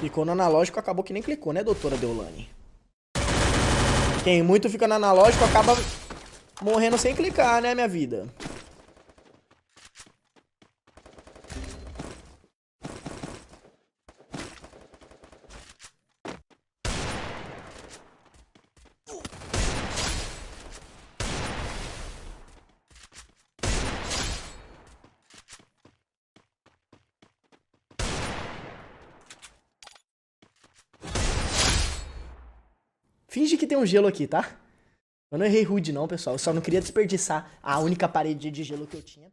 Ficou no analógico, acabou que nem clicou, né, doutora Deolane? Quem muito fica no analógico acaba morrendo sem clicar, né, minha vida? Finge que tem um gelo aqui, tá? Eu não errei rude não, pessoal. Eu só não queria desperdiçar a única parede de gelo que eu tinha.